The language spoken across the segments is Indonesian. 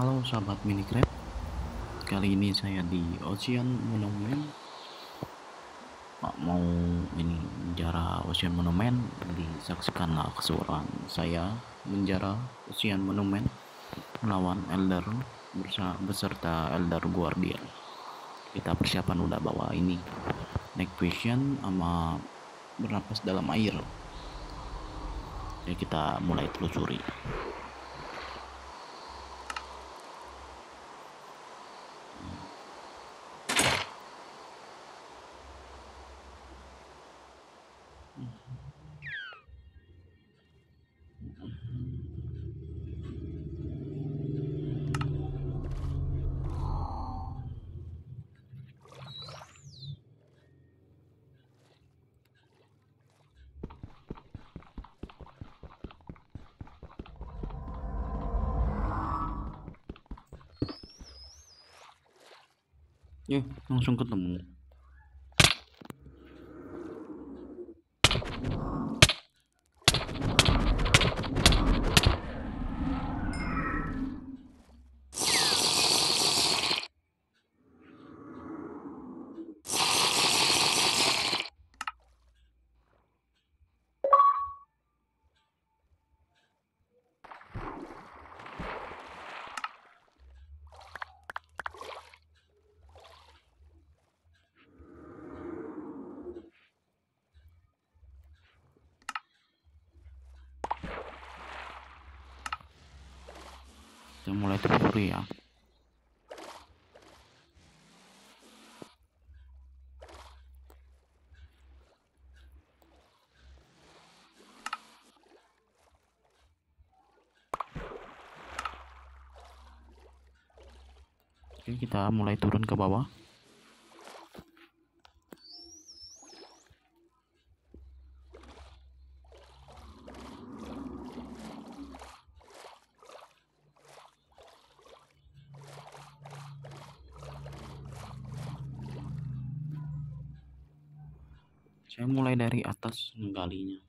Halo sahabat mini crab. Kali ini saya di Ocean Monument Mau ini menjara Ocean Monument Disaksikanlah keseluruhan saya Menjara Ocean Monument Melawan Elder Beserta Elder Guardian Kita persiapan udah bawa ini Neck Vision sama Bernapas dalam air Jadi ya, kita mulai telusuri ya langsung ketemu mulai terpuri ya Oke, kita mulai turun ke bawah saya mulai dari atas menggalinya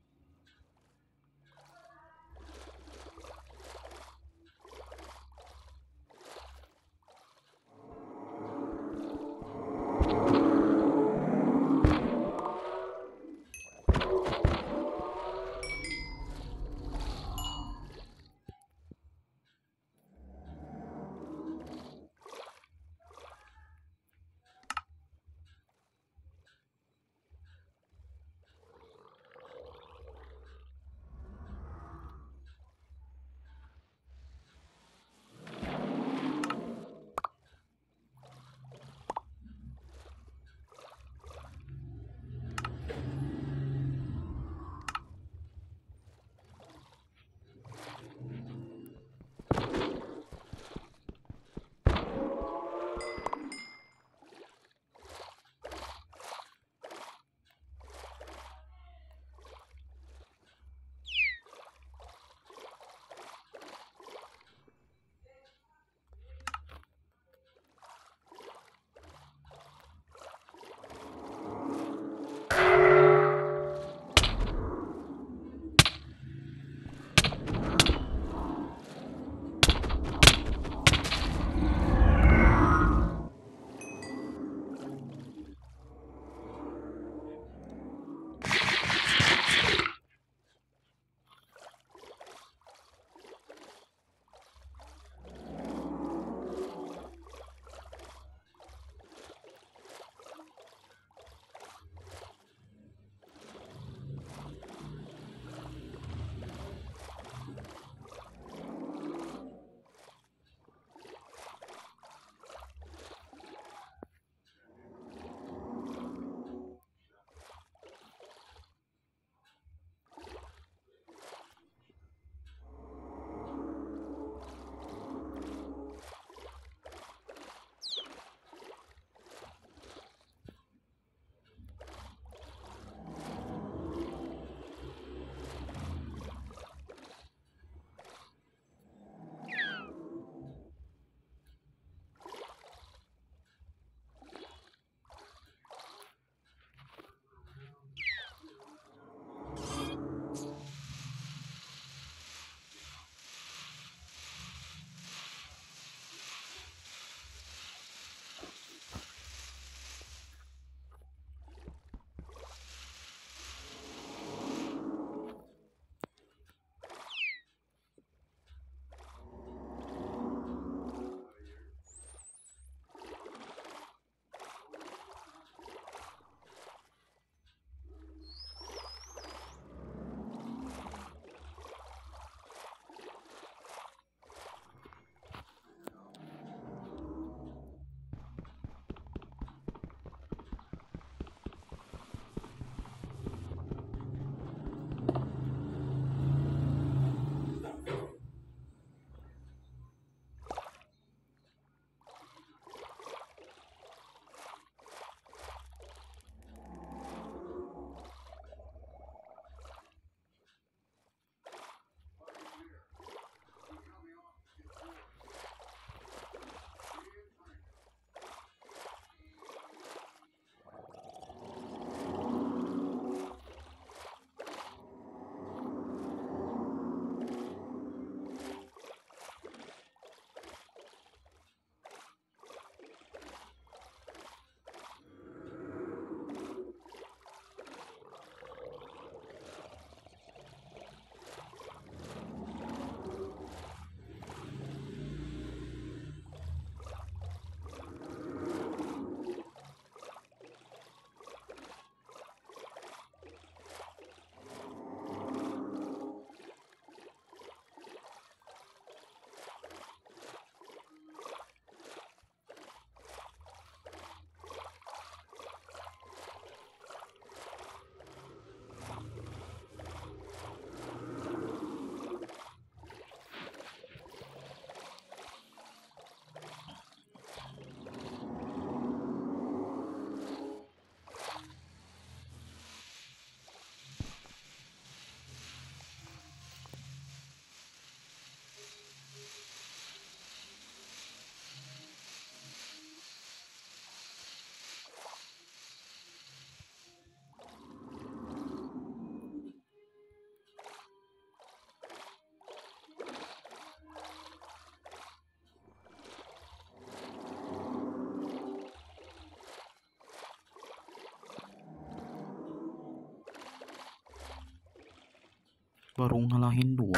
baru ngalahin dua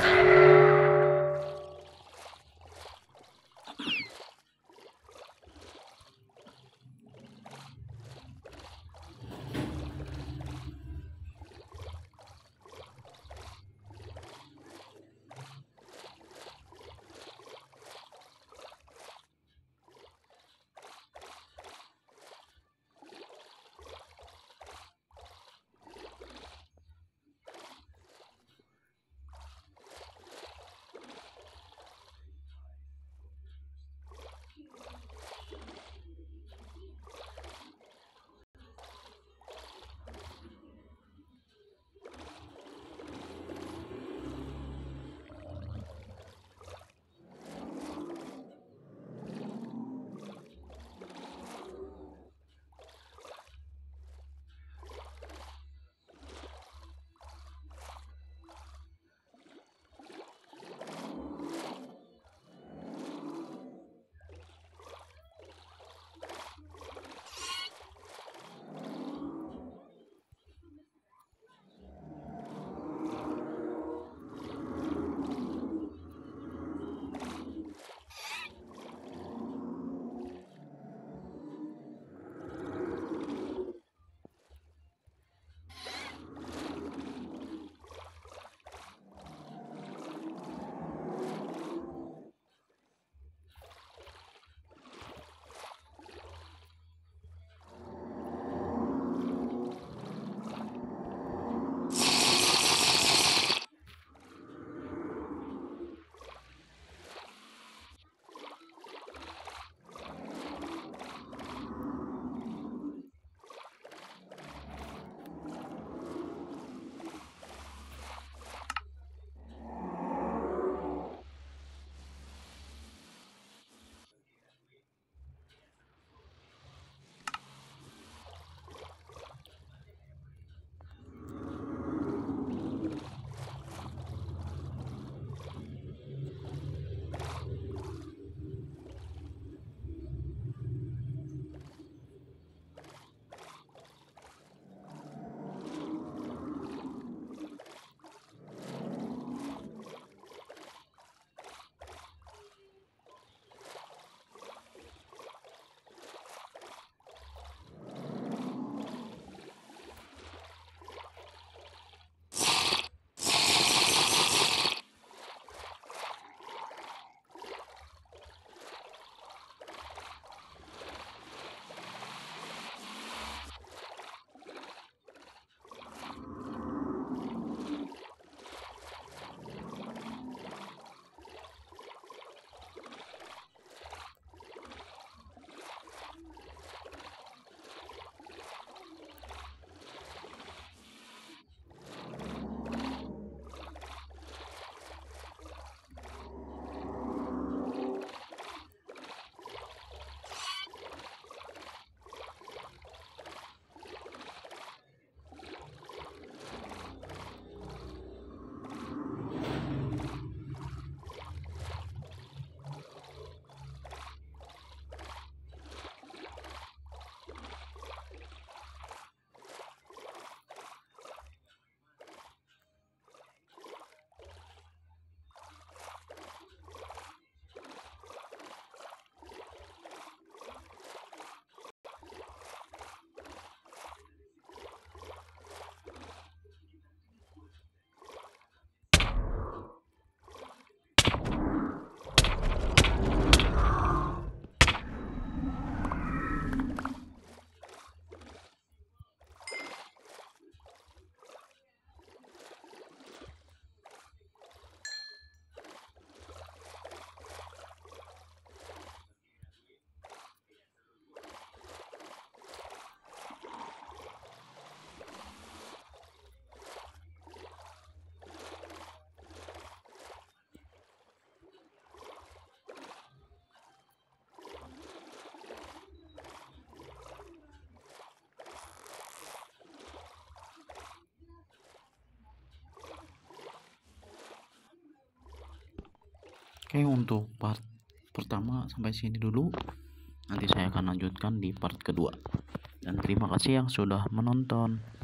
Oke untuk part pertama sampai sini dulu nanti saya akan lanjutkan di part kedua dan terima kasih yang sudah menonton